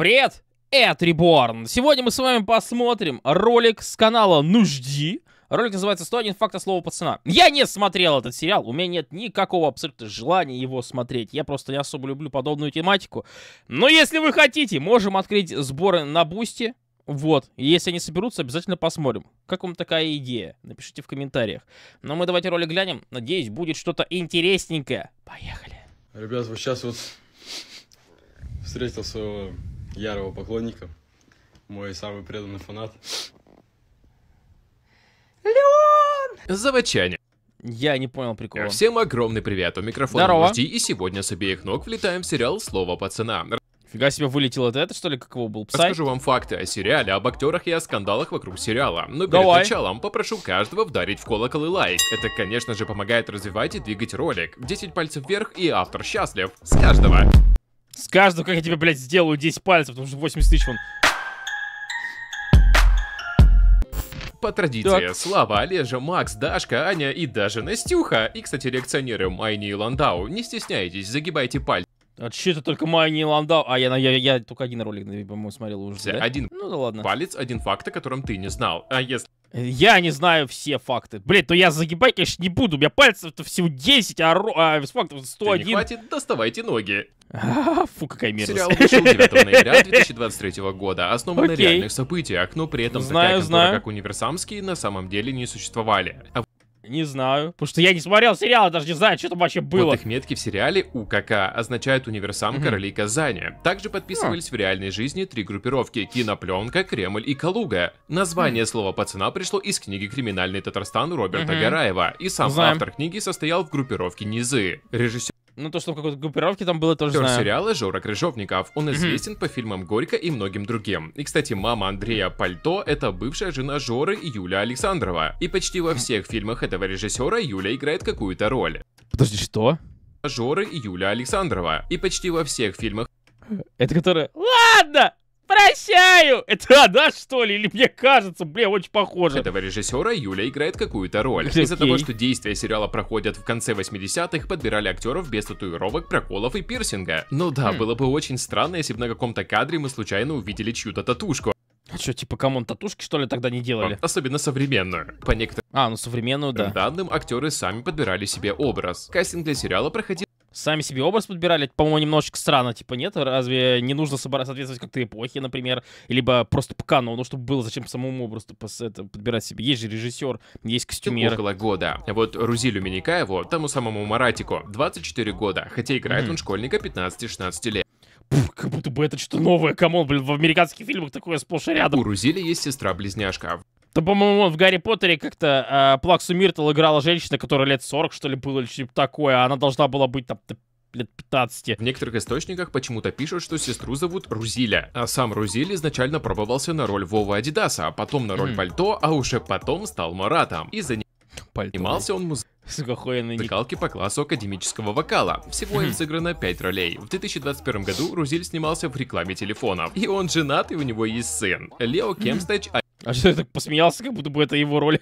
Привет! Это Реборн. Сегодня мы с вами посмотрим ролик с канала Нужди. Ролик называется «101 факт о слову пацана». Я не смотрел этот сериал, у меня нет никакого абсолютно желания его смотреть. Я просто не особо люблю подобную тематику. Но если вы хотите, можем открыть сборы на Бусти. Вот, если они соберутся, обязательно посмотрим. Как вам такая идея? Напишите в комментариях. Но ну, мы давайте ролик глянем. Надеюсь, будет что-то интересненькое. Поехали. Ребят, вот сейчас вот встретил своего ярого поклонника, мой самый преданный фанат. Леон! Заводчане. Я не понял прикола. Всем огромный привет, у микрофона Здорово. Мужди, и сегодня с обеих ног влетаем в сериал «Слово пацана». Фига себе вылетело это, что ли, как был псай? Расскажу вам факты о сериале, об актерах и о скандалах вокруг сериала. Но перед Давай. началом попрошу каждого вдарить в колокол и лайк. Это, конечно же, помогает развивать и двигать ролик. 10 пальцев вверх и автор счастлив. С каждого! С каждого, как я тебе, блядь, сделаю 10 пальцев, потому что 80 тысяч он. По традиции, так. Слава, Олежа, Макс, Дашка, Аня и даже Настюха. И, кстати, реакционеры Майни и Ландау. Не стесняйтесь, загибайте пальцы. А что это только Майни и Ландау? А я, я, я, я только один ролик, по-моему, смотрел уже. Да? Один. Ну да ладно. Палец, один факт, о котором ты не знал. А если... Э, я не знаю все факты. Блин, ну то я загибать, конечно, не буду. У меня пальцев-то всего 10, а, ро... а фактов 101. Ты не хватит, доставайте ноги. фу, какая мерзость. Сериал вышел 9 ноября 2023 года, основан на реальных событиях, а но при этом знаю, такая контора, знаю. как универсамские, на самом деле не существовали. А не знаю, потому что я не смотрел сериал, даже не знаю, что там вообще было. Вот их метки в сериале УКК означают универсам угу. королей Казани. Также а. подписывались а. в реальной жизни три группировки — Кинопленка, Кремль и Калуга. Название угу. слова «пацана» пришло из книги «Криминальный Татарстан» Роберта угу. Гараева, и сам Знаем. автор книги состоял в группировке Низы. Режиссер ну, то, что в какой-то группировке там было, тоже Актер знаю. сериала Жора Крыжовников. Он известен по фильмам «Горько» и многим другим. И, кстати, мама Андрея Пальто — это бывшая жена Жоры Юля Александрова. И почти во всех фильмах этого режиссера Юля играет какую-то роль. Подожди, что? Жоры и Юля Александрова. И почти во всех фильмах... Это которая... Ладно! знаю, это она, что ли, или мне кажется, бля, очень похоже. Этого режиссера Юля играет какую-то роль. Okay. Из-за того, что действия сериала проходят в конце 80-х, подбирали актеров без татуировок, проколов и пирсинга. Ну да, хм. было бы очень странно, если бы на каком-то кадре мы случайно увидели чью-то татушку. А что, типа, камон, татушки, что ли, тогда не делали? Особенно современную. По некоторым а, ну современную, да. данным, актеры сами подбирали себе образ. Кастинг для сериала проходил сами себе образ подбирали, по-моему, немножечко странно, типа, нет, разве не нужно соответствовать как-то эпохе, например, либо просто покану, ну, чтобы было зачем самому образу это, подбирать себе, есть же режиссер, есть костюмер. Около года. Вот Рузилю Миникаеву, тому самому Маратику, 24 года, хотя играет он школьника 15-16 лет. как будто бы это что-то новое, камон, блин, в американских фильмах такое сплошь и рядом. У Рузили есть сестра-близняшка. Да, по-моему, в Гарри Поттере как-то э, а, Плаксу Миртл играла женщина, которая лет 40, что ли, было, или что-то такое. А она должна была быть там лет 15. В некоторых источниках почему-то пишут, что сестру зовут Рузиля. А сам Рузиль изначально пробовался на роль Вовы Адидаса, а потом на роль mm. Пальто, а уже потом стал Маратом. И занимался Пальто. он музыкой. Музыкалки по классу академического вокала. Всего им сыграно 5 ролей. В 2021 году Рузиль снимался в рекламе телефонов. И он женат, и у него есть сын. Лео Кемстеч а что я так посмеялся, как будто бы это его роль?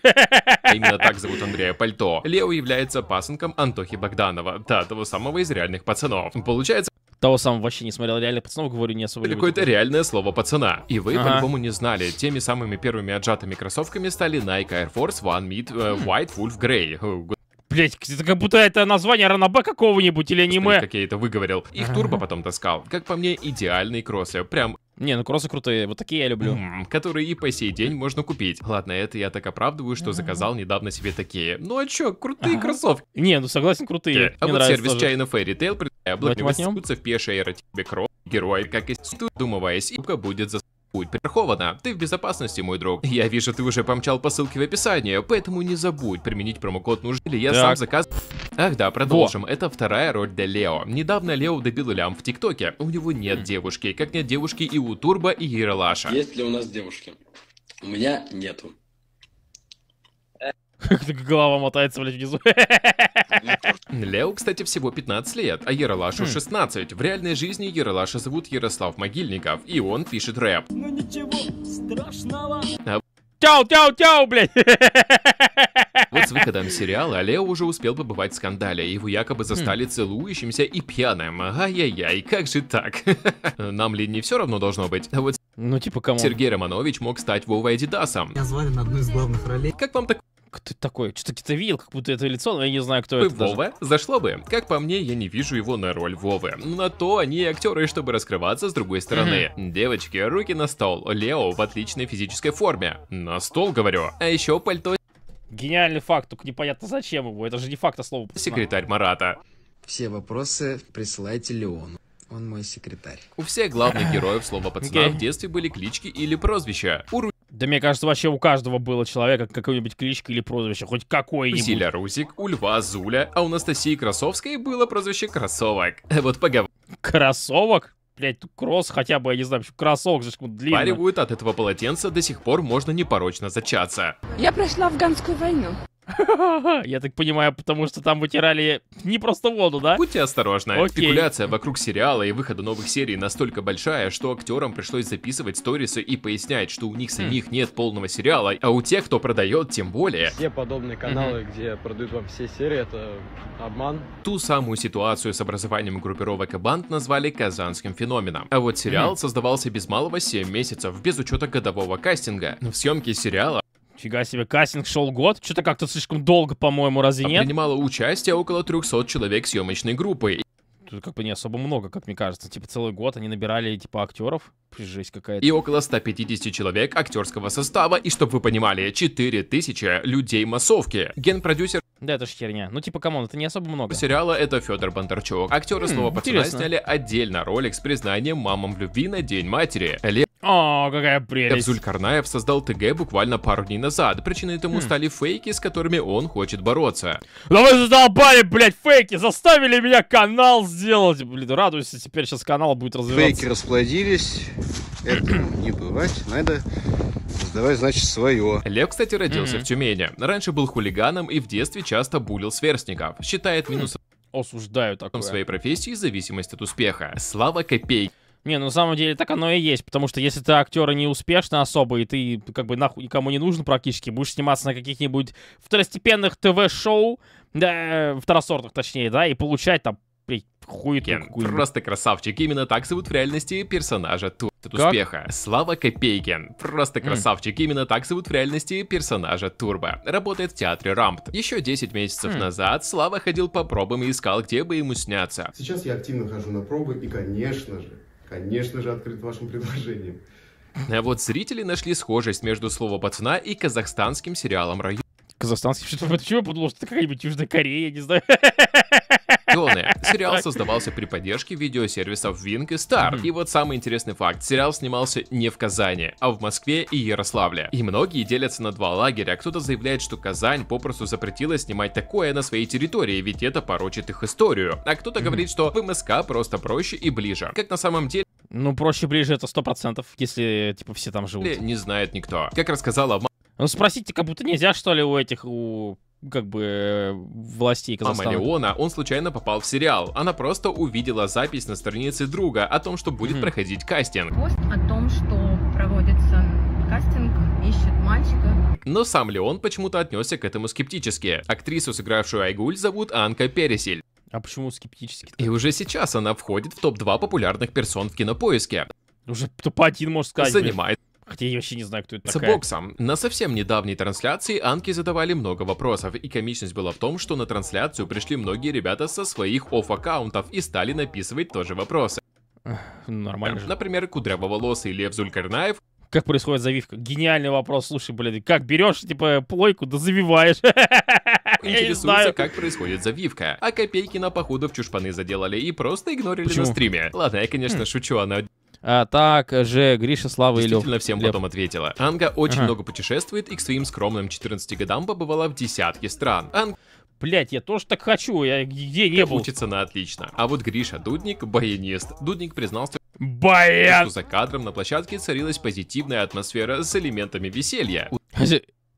А именно так зовут Андрея Пальто. Лео является пасынком Антохи Богданова, да, того самого из реальных пацанов. Получается, того самого вообще не смотрел реальных пацанов, говорю, не особо. Какое-то реальное слово пацана. И вы ага. по-любому не знали, теми самыми первыми отжатыми кроссовками стали Nike Air Force One Meet э, хм. White Wolf Grey. Блять, это как будто это название ранобэ какого-нибудь или аниме. Как я это выговорил. Их турбо потом таскал. Как по мне, идеальный кроссы. Прям не, ну кроссы крутые, вот такие я люблю. Mm, которые и по сей день можно купить. Ладно, это я так оправдываю, что заказал недавно себе такие. Ну а чё, крутые ага. кроссовки. Не, ну согласен, крутые. Э, а Мне вот сервис тоже. China Fair Retail предлагает в пешей эроте кросс герой, как и думываясь, ибо будет за будь прихована. Ты в безопасности, мой друг. Я вижу, ты уже помчал по ссылке в описании, поэтому не забудь применить промокод нужен или я так. сам заказ. Ах да, продолжим. Во. Это вторая роль для Лео. Недавно Лео добил лям в ТикТоке. У него нет хм. девушки, как нет девушки и у Турбо и Ералаша. Есть ли у нас девушки? У меня нету. Голова мотается, блядь, внизу. Лео, кстати, всего 15 лет, а Ералашу 16. Хм. В реальной жизни Ералаша зовут Ярослав Могильников, и он пишет рэп. Ну ничего страшного. А тяу, тяу, тяу, блядь! Вот с выходом сериала Лео уже успел побывать в скандале. Его якобы застали хм. целующимся и пьяным. Ай-яй-яй, как же так? Нам ли не все равно должно быть? А вот ну, типа, кому? Сергей Романович мог стать Вовой Адидасом. Я звали на одну из главных ролей. Как вам так кто это такой? Что-то где-то видел, как будто это лицо, но я не знаю, кто Вы это. Вова даже. зашло бы. Как по мне, я не вижу его на роль Вовы. На то они актеры, чтобы раскрываться с другой стороны. Mm-hmm. Девочки, руки на стол. Лео в отличной физической форме. На стол, говорю. А еще пальто... Гениальный факт, только непонятно зачем его. Это же не факт, а слово. Секретарь Марата. Все вопросы присылайте Леону. Он мой секретарь. У всех главных героев слова пацана okay. в детстве были клички или прозвища. У Ру... Да мне кажется, вообще у каждого было человека какое нибудь кличка или прозвище, хоть какое нибудь Зиля Русик, у Льва Зуля, а у Анастасии Красовской было прозвище Кроссовок. Э, вот поговор... Кроссовок? Блять, кросс хотя бы, я не знаю, кроссовок слишком длинный. Паривают от этого полотенца, до сих пор можно непорочно зачаться. Я прошла афганскую войну. Я так понимаю, потому что там вытирали не просто воду, да? Будьте осторожны. Окей. Спекуляция вокруг сериала и выхода новых серий настолько большая, что актерам пришлось записывать сторисы и пояснять, что у них хм. самих нет полного сериала, а у тех, кто продает, тем более. Все подобные каналы, где продают вам все серии, это обман. Ту самую ситуацию с образованием группировок и банд назвали казанским феноменом. А вот сериал создавался без малого 7 месяцев, без учета годового кастинга. В съемке сериала Фига себе, кастинг шел год. Что-то как-то слишком долго, по-моему, разве а нет? Принимало участие около 300 человек съемочной группы. Тут как бы не особо много, как мне кажется. Типа целый год они набирали, типа, актеров. Жесть какая-то. И около 150 человек актерского состава. И чтобы вы понимали, 4000 людей массовки. Генпродюсер да, это ж херня. Ну, типа, камон, это не особо много. Сериала это Федор Бондарчук. Актеры м-м, пацана сняли отдельно ролик с признанием мамам любви на День матери. Лев о, какая прелесть. Абзуль Карнаев создал ТГ буквально пару дней назад. Причиной этому хм. стали фейки, с которыми он хочет бороться. Да вы задолбали, блядь, фейки! Заставили меня канал сделать! Блин, радуюсь, теперь сейчас канал будет развиваться. Фейки расплодились. Это не бывать. Надо Давай значит, свое. Лев, кстати, родился mm-hmm. в Тюмени. Раньше был хулиганом и в детстве часто булил сверстников. Считает минусом... Хм. Осуждаю такое. ...своей профессии зависимость от успеха. Слава копейки. Не, ну на самом деле так оно и есть, потому что если ты актер не успешно особо, и ты как бы нахуй никому не нужен практически, будешь сниматься на каких-нибудь второстепенных ТВ-шоу, да, второсортных точнее, да, и получать там хуй Кен, просто красавчик. Именно так зовут в реальности персонажа Тур от успеха. Слава Копейкин. Просто красавчик. Mm. Именно так зовут в реальности персонажа Турбо. Работает в театре Рампт. Еще 10 месяцев mm. назад Слава ходил по пробам и искал, где бы ему сняться. Сейчас я активно хожу на пробы и, конечно же, конечно же, открыт вашим предложением. А вот зрители нашли схожесть между словом «пацана» и казахстанским сериалом «Район». Казахстанский, почему я подумал, что это какая-нибудь Южная Корея, не знаю. сезоны. Сериал создавался при поддержке видеосервисов Винг и Стар. Mm-hmm. И вот самый интересный факт. Сериал снимался не в Казани, а в Москве и Ярославле. И многие делятся на два лагеря. Кто-то заявляет, что Казань попросту запретила снимать такое на своей территории, ведь это порочит их историю. А кто-то mm-hmm. говорит, что в МСК просто проще и ближе. Как на самом деле ну, проще ближе это сто процентов, если, типа, все там живут. Не знает никто. Как рассказала... Ну, спросите, как будто нельзя, что ли, у этих, у как бы э, властей Казахстана. Мама Леона, он случайно попал в сериал. Она просто увидела запись на странице друга о том, что будет mm-hmm. проходить кастинг. Пост о том, что проводится кастинг, ищет мальчика. Но сам Леон почему-то отнесся к этому скептически. Актрису, сыгравшую Айгуль, зовут Анка Пересиль. А почему скептически? И уже сейчас она входит в топ-2 популярных персон в кинопоиске. Уже топ-1, можно сказать. Занимает Хотя я вообще не знаю, кто это такая. боксом. На совсем недавней трансляции Анки задавали много вопросов, и комичность была в том, что на трансляцию пришли многие ребята со своих оф аккаунтов и стали написывать тоже вопросы. Ну, нормально же. Например, кудрявоволосый Лев Зулькарнаев как происходит завивка? Гениальный вопрос. Слушай, блин, как берешь, типа, плойку, да завиваешь. Интересуется, как происходит завивка. А копейки на походу, в чушпаны заделали и просто игнорили Почему? на стриме. Ладно, я, конечно, хм. шучу, она а так же Гриша, Слава и Лев. Действительно, всем Лев. потом ответила. Анга очень ага. много путешествует и к своим скромным 14 годам побывала в десятке стран. Анга Блять, я тоже так хочу, я где не был. Учится на отлично. А вот Гриша Дудник, баянист. Дудник признался, Баян! что за кадром на площадке царилась позитивная атмосфера с элементами веселья.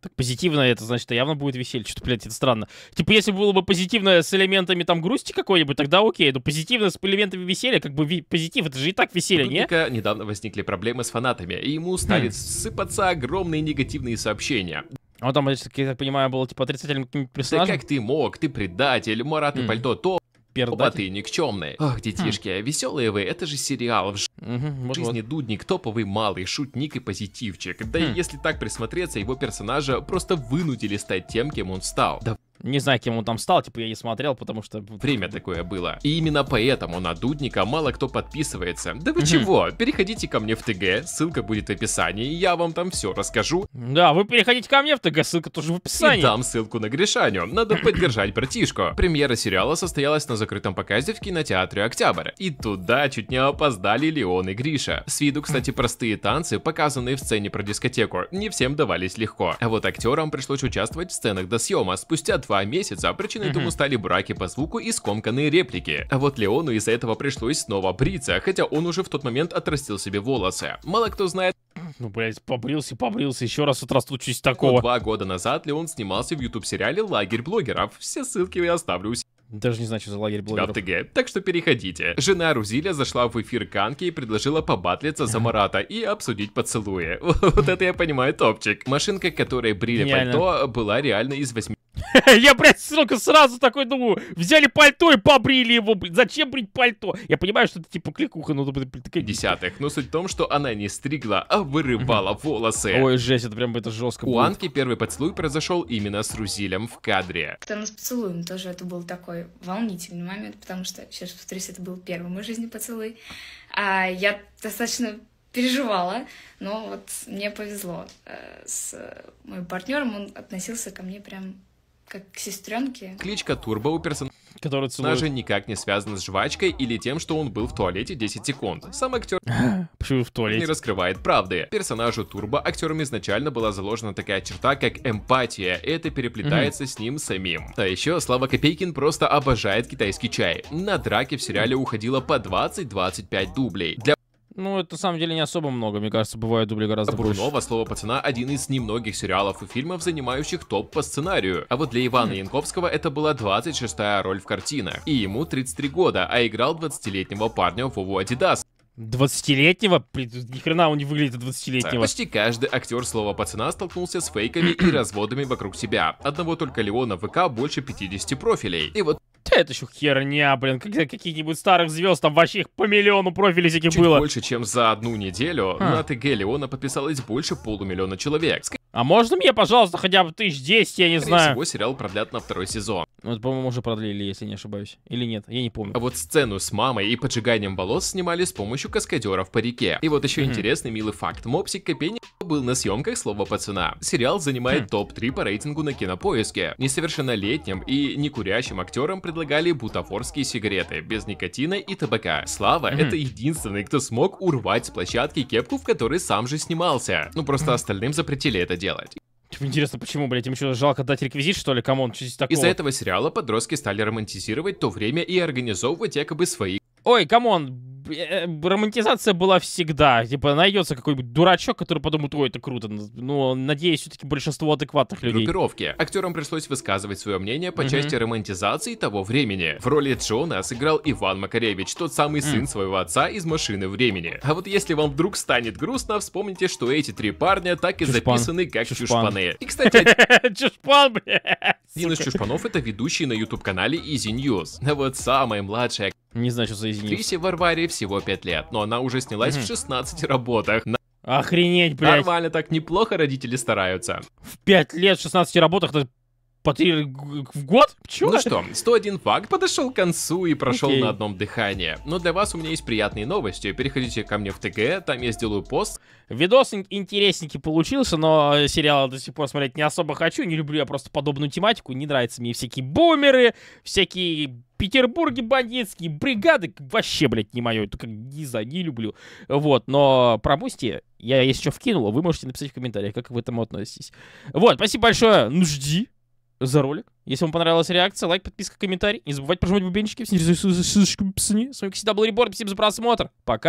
Так позитивно это, значит, а явно будет веселье. Что-то, блядь, это странно. Типа, если было бы позитивно с элементами там грусти какой-нибудь, тогда окей. Но позитивно с элементами веселья, как бы ви- позитив, это же и так веселье, не? недавно возникли проблемы с фанатами, и ему стали хм. сыпаться огромные негативные сообщения. А там, я так понимаю, было типа отрицательным персонажем. Да как ты мог? Ты предатель, Марат и хм. mm. Пальто, то пердать. ты никчемные. Ах, детишки, а веселые вы, это же сериал. В ж... угу, жизни вот. дудник, топовый малый, шутник и позитивчик. Да хм. и если так присмотреться, его персонажа просто вынудили стать тем, кем он стал. Да не знаю, кем он там стал, типа я не смотрел, потому что... Ну, Время такое было. И именно поэтому на Дудника мало кто подписывается. Да вы чего? Переходите ко мне в ТГ, ссылка будет в описании, я вам там все расскажу. Да, вы переходите ко мне в ТГ, ссылка тоже в описании. И дам ссылку на Гришаню, надо поддержать братишку. Премьера сериала состоялась на закрытом показе в кинотеатре «Октябрь». И туда чуть не опоздали Леон и Гриша. С виду, кстати, простые танцы, показанные в сцене про дискотеку, не всем давались легко. А вот актерам пришлось участвовать в сценах до съема спустя два месяца, причиной mm -hmm. тому стали браки по звуку и скомканные реплики. А вот Леону из-за этого пришлось снова бриться, хотя он уже в тот момент отрастил себе волосы. Мало кто знает, ну, блядь, побрился, побрился, еще раз отрастут чуть такого. Но два года назад Леон снимался в YouTube-сериале «Лагерь блогеров». Все ссылки я оставлю даже не знаю, что за лагерь блогеров. ТГ, так что переходите. Жена Рузиля зашла в эфир Канки и предложила побатлиться за Марата и обсудить поцелуи. Вот это я понимаю топчик. Машинка, которая брили пальто, была реально из 8 Я, блядь, сука, сразу такой думаю, взяли пальто и побрили его, блядь. Зачем брить пальто? Я понимаю, что это типа кликуха, ну, блядь, такая... Десятых. Но суть в том, что она не стригла, а вырывала волосы. Ой, жесть, это прям это жестко У Анки первый поцелуй произошел именно с Рузилем в кадре. Когда нас поцелуем, тоже это был такой волнительный момент, потому что, сейчас повторюсь, это был первый в моей жизни поцелуй. А я достаточно переживала, но вот мне повезло. Э, с моим партнером он относился ко мне прям как к сестренке. Кличка Турбо у персонажа который никак не связана с жвачкой или тем, что он был в туалете 10 секунд. Сам актер Почему в туалете? не раскрывает правды. Персонажу Турбо актером изначально была заложена такая черта, как эмпатия. Это переплетается с ним самим. А еще Слава Копейкин просто обожает китайский чай. На драке в сериале уходило по 20-25 дублей. Для ну, это на самом деле не особо много, мне кажется, бывает дубли гораздо Брунова, больше. Брунова, слово пацана, один из немногих сериалов и фильмов, занимающих топ по сценарию. А вот для Ивана Янковского это была 26-я роль в картинах. И ему 33 года, а играл 20-летнего парня Вову Адидас. 20-летнего? Ни хрена он не выглядит 20-летнего. Почти каждый актер слова пацана столкнулся с фейками и разводами вокруг себя. Одного только Леона ВК больше 50 профилей. И вот это еще херня, блин. Каких-нибудь старых звезд, там вообще их по миллиону профилей всяких было. больше, чем за одну неделю а. на ТГ Леона подписалось больше полумиллиона человек. А можно мне, пожалуйста, хотя бы тысяч десять, я не знаю. всего, сериал продлят на второй сезон. Ну, это, по-моему, уже продлили, если не ошибаюсь. Или нет, я не помню. А вот сцену с мамой и поджиганием волос снимали с помощью каскадеров по реке. И вот еще mm-hmm. интересный милый факт. Мопсик Копейник был на съемках слова пацана. Сериал занимает mm-hmm. Хм. топ-3 по рейтингу на кинопоиске. Несовершеннолетним и некурящим актерам предлагали бутафорские сигареты без никотина и табака. Слава mm-hmm. это единственный, кто смог урвать с площадки кепку, в которой сам же снимался. Ну, просто остальным запретили это делать. Типа, интересно, почему, блядь, им что, жалко дать реквизит, что ли? Камон, что здесь такого? Из-за этого сериала подростки стали романтизировать то время и организовывать якобы свои... Ой, камон, Э, романтизация была всегда. Типа, найдется какой-нибудь дурачок, который подумает, ой, это круто. Но, надеюсь, все-таки большинство адекватных людей. Группировки. Актерам пришлось высказывать свое мнение по части романтизации того времени. В роли Джона сыграл Иван Макаревич, тот самый сын своего отца из «Машины времени». А вот если вам вдруг станет грустно, вспомните, что эти три парня так и Чушпан. записаны как чушпаны. И, кстати... Чушпан, блядь! Один из чушпанов — это ведущий на YouTube-канале Easy News. А вот самая младшая не знаю, что за Изи Актрисе Варваре в всего 5 лет, но она уже снялась mm-hmm. в 16 работах. Охренеть, блядь. Нормально так, неплохо родители стараются. В 5 лет, в 16 работах, это по три в год? Чего? Ну что, 101 факт подошел к концу и прошел okay. на одном дыхании. Но для вас у меня есть приятные новости. Переходите ко мне в ТГ, там я сделаю пост. Видос интересненький получился, но э, сериал до сих пор смотреть не особо хочу. Не люблю я просто подобную тематику. Не нравятся мне всякие бумеры, всякие Петербурги бандитские бригады. Вообще, блядь, не мое. Это как не за, не люблю. Вот, но про Бусти я, если что, вкинул, вы можете написать в комментариях, как вы к этому относитесь. Вот, спасибо большое. Ну, жди за ролик. Если вам понравилась реакция, лайк, подписка, комментарий. Не забывайте прожимать бубенчики. Всем всегда был Реборд. Спасибо за просмотр. Пока.